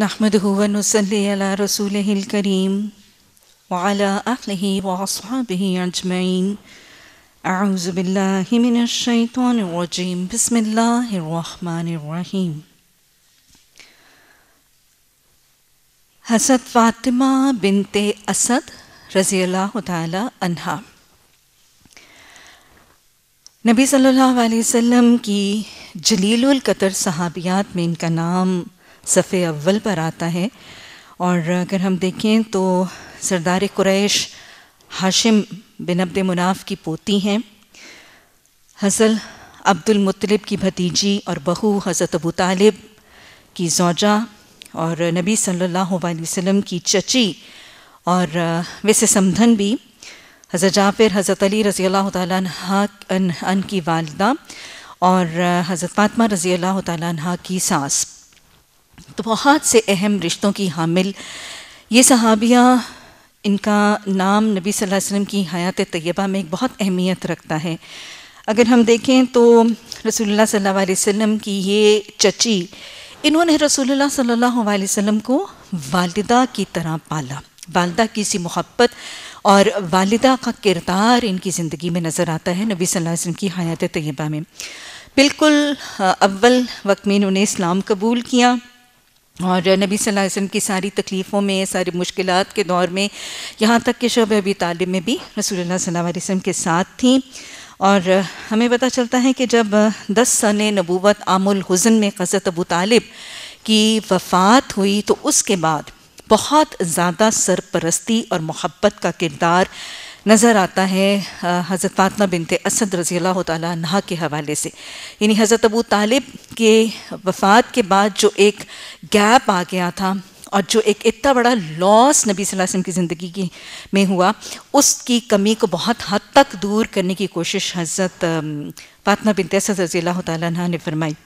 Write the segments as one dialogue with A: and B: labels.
A: نحمده ونصلي على رسوله الكريم وعلى أهله وأصحابه أجمعين أعوذ بالله من الشيطان الرجيم بسم الله الرحمن الرحيم حسد فاطمة بنت أسد رضي الله تعالى عنها نبي صلى الله عليه وسلم کی جلیل القطر صحابیات میں ان کا نام सफ़े अव्वल पर आता है और अगर हम देखें तो सरदार कुरैश हाशिम बिन अब्द मुनाफ की पोती हैं हसल अब्दुल मुतलिब की भतीजी और बहू हज़रत अबू तालिब की जौजा और नबी सल्लल्लाहु अलैहि वसल्लम की चची और वैसे समधन भी हज़रत जाफिर हज़रत अली रज़ी अल्लाह तन की वालदा और हज़रत फातमा रज़ी अल्लाह तन की सास तो बहुत से अहम रिश्तों की हामिल ये सहाबिया इनका नाम नबी सल्लल्लाहु अलैहि वसल्लम की हयात तय्यबा में एक बहुत अहमियत रखता है अगर हम देखें तो रसूलुल्लाह सल्लल्लाहु अलैहि वसल्लम की ये चची इन्होंने रसूलुल्लाह सल्लल्लाहु अलैहि वसल्लम को वालिदा की तरह पाला वालदा की सी मोहब्बत और वालिदा का किरदार इनकी ज़िंदगी में नज़र आता है नबी सल्लल्लाहु अलैहि वसल्लम की हयात तय्यबा में बिल्कुल अव्वल वक्त में इन्होंने इस्लाम कबूल किया और नबी वसम की सारी तकलीफ़ों में सारी मुश्किल के दौर में यहाँ तक कि शब अबी तालब में भी रसूल वसम के साथ थी और हमें पता चलता है कि जब दस सन नबूवत आमुल हुज़न में हज़रत अबू तालिब की वफ़ात हुई तो उसके बाद बहुत ज़्यादा सरपरस्ती और मोहब्बत का किरदार नज़र आता है हज़रत फातमा बिनते असद रज़ी नहा के हवाले से यानी हज़रत अबू तालिब के वफ़ात के बाद जो एक गैप आ गया था और जो एक इतना बड़ा लॉस नबी वसल्लम की ज़िंदगी की में हुआ उसकी कमी को बहुत हद तक दूर करने की कोशिश हज़रत फातमा बिनते असद रज़ी तह ने फरमाई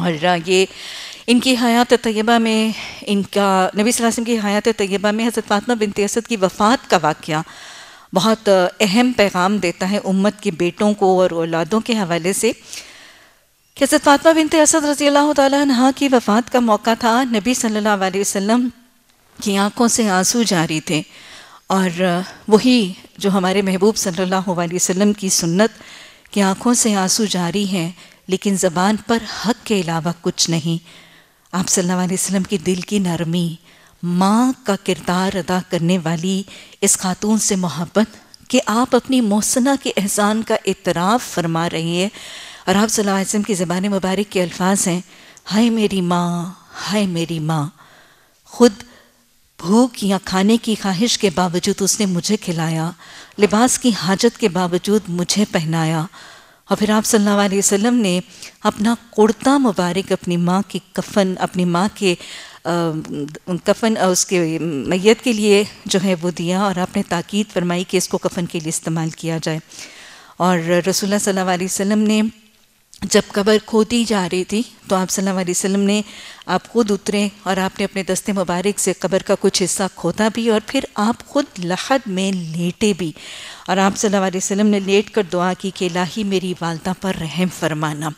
A: और ये इनकी हयात तयबा में इनका नबी वसल्लम की हयात तयबा में हज़रत फातमा बिनते असद की वफ़ात का वाक़ बहुत अहम पैगाम देता है उम्मत के बेटों को और औलादों के हवाले से कि हज़रत फातमा बिनत असद रज़ी अल्लाह तह की वफ़ात का मौका था नबी सल्लल्लाहु अलैहि वसल्लम की आंखों से आंसू जारी थे और वही जो हमारे महबूब सल्लल्लाहु अलैहि वसल्लम की सुन्नत की आंखों से आंसू जारी हैं लेकिन ज़बान पर हक के अलावा कुछ नहीं आप सल्लल्लाहु अलैहि वसल्लम की दिल की नरमी माँ का किरदार अदा करने वाली इस खातून से मोहब्बत कि आप अपनी मोसना के एहसान का इतराफ़ फरमा रही है और आप सलाम की ज़बान मुबारक के अल्फाज हैं हाय मेरी माँ हाय मेरी माँ खुद भूख या खाने की ख्वाहिश के बावजूद उसने मुझे खिलाया लिबास की हाजत के बावजूद मुझे पहनाया और फिर आप सल्लल्लाहु अलैहि वसल्लम ने अपना कुर्ता मुबारक अपनी माँ की कफन अपनी माँ के कफन उसके मैत के लिए जो है वो दिया और आपने ताक़द फरमाई कि इसको कफन के लिए इस्तेमाल किया जाए और रसोल्ला सल्लल्लाहु अलैहि ने जब कबर खोदी जा रही थी तो आप सल्लल्लाहु अलैहि वसल्लम ने आप खुद उतरे और आपने अपने दस्ते मुबारक से कबर का कुछ हिस्सा खोदा भी और फिर आप खुद लहद में लेटे भी और आप सल्लल्लाहु अलैहि वसल्लम ने लेट कर दुआ की कि लाही मेरी वालदा पर रहम फरमाना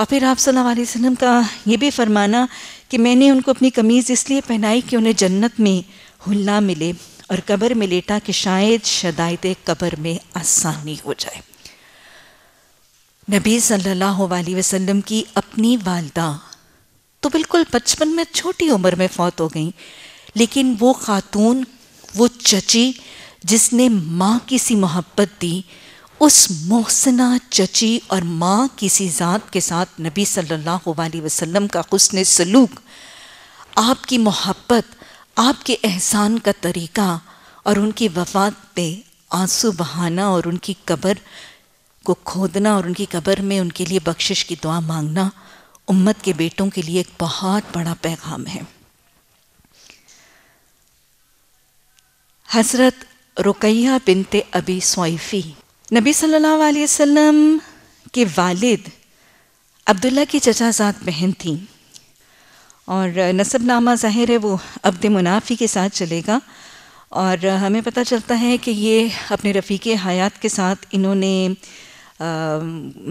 A: और फिर आप सल्लल्लाहु अलैहि वसल्लम का ये भी फरमाना कि मैंने उनको अपनी कमीज़ इसलिए पहनाई कि उन्हें जन्नत में हुल्ला मिले और कब्र में लेटा कि शायद शदायत कब्र में आसानी हो जाए नबी सल्लल्लाहु अलैहि वसल्लम की अपनी वालदा तो बिल्कुल बचपन में छोटी उम्र में फौत हो गई लेकिन वो खातून वो चची जिसने माँ की सी मोहब्बत दी उस मोहसना चची और माँ किसी ज़ात के साथ नबी सल्लल्लाहु अलैहि वसल्लम का हसन सलूक आपकी मोहब्बत आपके एहसान का तरीका और उनकी वफात पे आंसू बहाना और उनकी कब्र को खोदना और उनकी कब्र में उनके लिए बख्शिश की दुआ मांगना उम्मत के बेटों के लिए एक बहुत बड़ा पैगाम है हज़रत रुकैया बिनते अबी सोइफ़ी नबी सल्लल्लाहु अलैहि वसल्लम के वालिद अब्दुल्ला की चचाजात बहन थी और नसबनामा ज़ाहिर है वो अब्द मुनाफी के साथ चलेगा और हमें पता चलता है कि ये अपने रफ़ीक हयात के साथ इन्होंने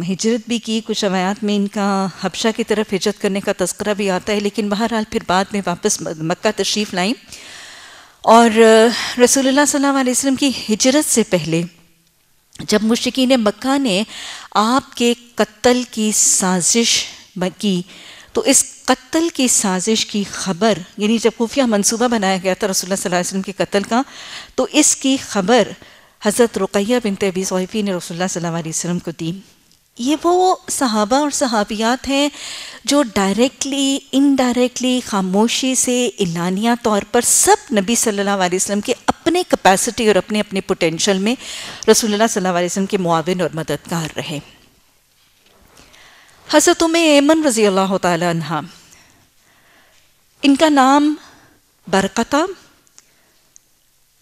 A: हिजरत भी की कुछ रवायात में इनका हबशा की तरफ हिजरत करने का तस्करा भी आता है लेकिन बहरहाल फिर बाद में वापस मक्का तशरीफ़ लाई और रसूलुल्लाह सल्लल्लाहु अलैहि वसल्लम की हिजरत से पहले जब मुश्किन मक्का ने आपके कत्ल की साजिश की तो इस कत्ल की साजिश की खबर यानी जब खुफिया मंसूबा बनाया गया था रसोल वसल्लम के कत्ल का तो इसकी खबर हज़रत रुकैया बिन तबी सौफ़ी ने रसोल्ला वसल्लम को दी ये वो सहाबा और सहाबियात हैं जो डायरेक्टली इनडायरेक्टली खामोशी से इलानिया तौर पर सब नबी सल्लल्लाहु अलैहि वसल्लम के अपने कैपेसिटी और अपने अपने पोटेंशल में रसूलुल्लाह सल्लल्लाहु अलैहि वसल्लम के मुआविन और मददगार रहे हसरत उम ऐमन रज़ी अल्लाह तहा इनका नाम बरकता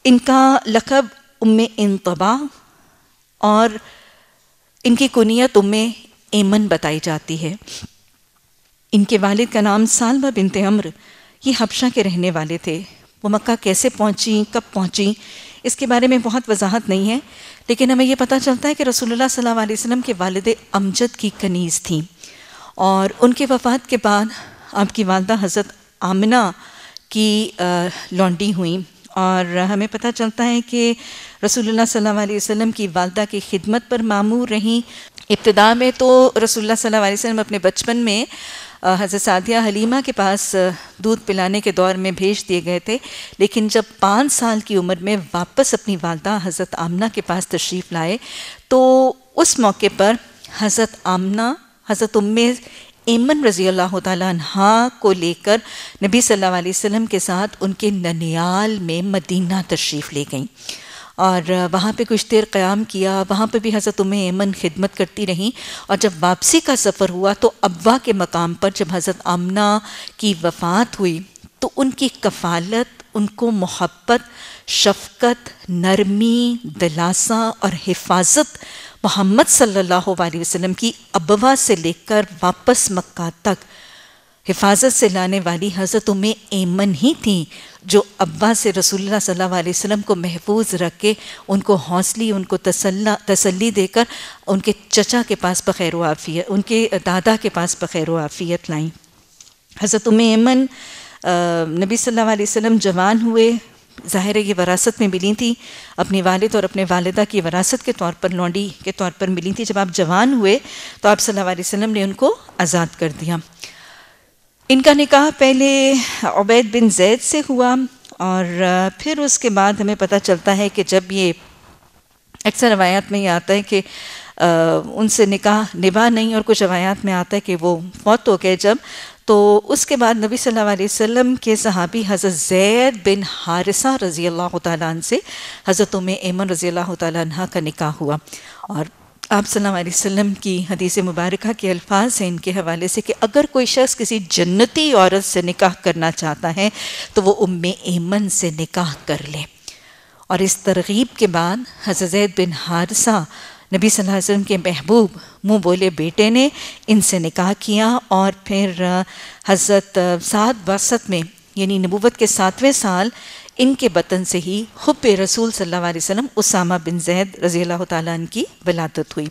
A: इनका लकब उम इंतबा और इनकी कुनियत उम्मे एमन बताई जाती है इनके वालिद का नाम सालमा बिनते अम्र ये हबशा के रहने वाले थे वो मक्का कैसे पहुंची कब पहुंची इसके बारे में बहुत वजाहत नहीं है लेकिन हमें यह पता चलता है कि रसूलुल्लाह सल्लल्लाहु अलैहि वसल्लम के वालद अमजद की कनीज़ थी और उनके वफ़ात के बाद आपकी वालदा हज़रत आमना की लॉन्डी हुई और हमें पता चलता है कि रसूलुल्लाह सल्लल्लाहु अलैहि वसल्लम की वालदा की खिदमत पर मामूर रहीं इब्तदा में तो रसूलुल्लाह सल्लल्लाहु अलैहि वसल्लम अपने बचपन में हज़रत सादिया हलीमा के पास दूध पिलाने के दौर में भेज दिए गए थे लेकिन जब पाँच साल की उम्र में वापस अपनी वालदा हज़रत आमना के पास तशरीफ़ लाए तो उस मौके पर हज़रत आमना हज़रत उम्मे ऐमन रजी अल्लाह तहा को लेकर नबी सल्लल्लाहु अलैहि वसल्लम के साथ उनके ननियाल में मदीना तशरीफ़ ले गईं और वहाँ पे कुछ देर क़्याम किया वहाँ पे भी हज़रत उम्मे ऐमन खिदमत करती रहीं और जब वापसी का सफ़र हुआ तो अब्बा के मकाम पर जब हज़रत आमना की वफ़ात हुई तो उनकी कफालत उनको मोहब्बत शफकत नरमी दिलासा और हिफाजत मोहम्मद सल्लल्लाहु अलैहि वसल्लम की अबवा से लेकर वापस मक्का तक हिफाजत से लाने वाली हज़रत में ऐमन ही थी जो अब्बा से रसूलुल्लाह सल्लल्लाहु अलैहि वसल्लम को महफूज रख के उनको हौसली उनको तसल्ला तसल्ली देकर उनके चचा के पास बखैर आफ़ियत उनके दादा के पास बखैर आफ़ियत लाई हज़रत उम ऐमन नबी सल्लल्लाहु अलैहि वसल्लम जवान हुए ज़ाहिर ये वरासत में मिली थी अपने वालिद और अपने वालदा की वरासत के तौर पर लौंडी के तौर पर मिली थी जब आप जवान हुए तो आप सल्लल्लाहु अलैहि वसल्लम ने उनको आज़ाद कर दिया इनका निकाह पहले उबैद बिन जैद से हुआ और फिर उसके बाद हमें पता चलता है कि जब ये अक्सर रवायात में ये आता है कि उनसे निकाह निभा नहीं और कुछ रवायात में आता है कि वो फौत हो गए जब तो उसके बाद नबी सल्लल्लाहु अलैहि वसल्लम के सहाबी हज़रत जैद बिन हारिसा रज़ी अल्लाह तन से हज़रत उम ऐमन रज़ी अल्लाह तह का निकाह हुआ और आप सल्लल्लाहु अलैहि वसल्लम की हदीस मुबारक के अल्फाज हैं इनके हवाले से कि अगर कोई शख्स किसी जन्नती औरत से निकाह करना चाहता है तो वो उम ऐमन से निकाह कर ले और इस तरगीब के बाद हज़रत बिन हारसा नबी सल्लल्लाहु अलैहि वसल्लम के महबूब मुँह बोले बेटे ने इनसे निकाह किया और फिर हज़रत सात बसत में यानी नबूवत के सातवें साल इनके बतन से ही हुब रसूल सल्लल्लाहु अलैहि वसल्लम उसामा बिन जैद रज़ी अल्लाह की वलादत हुई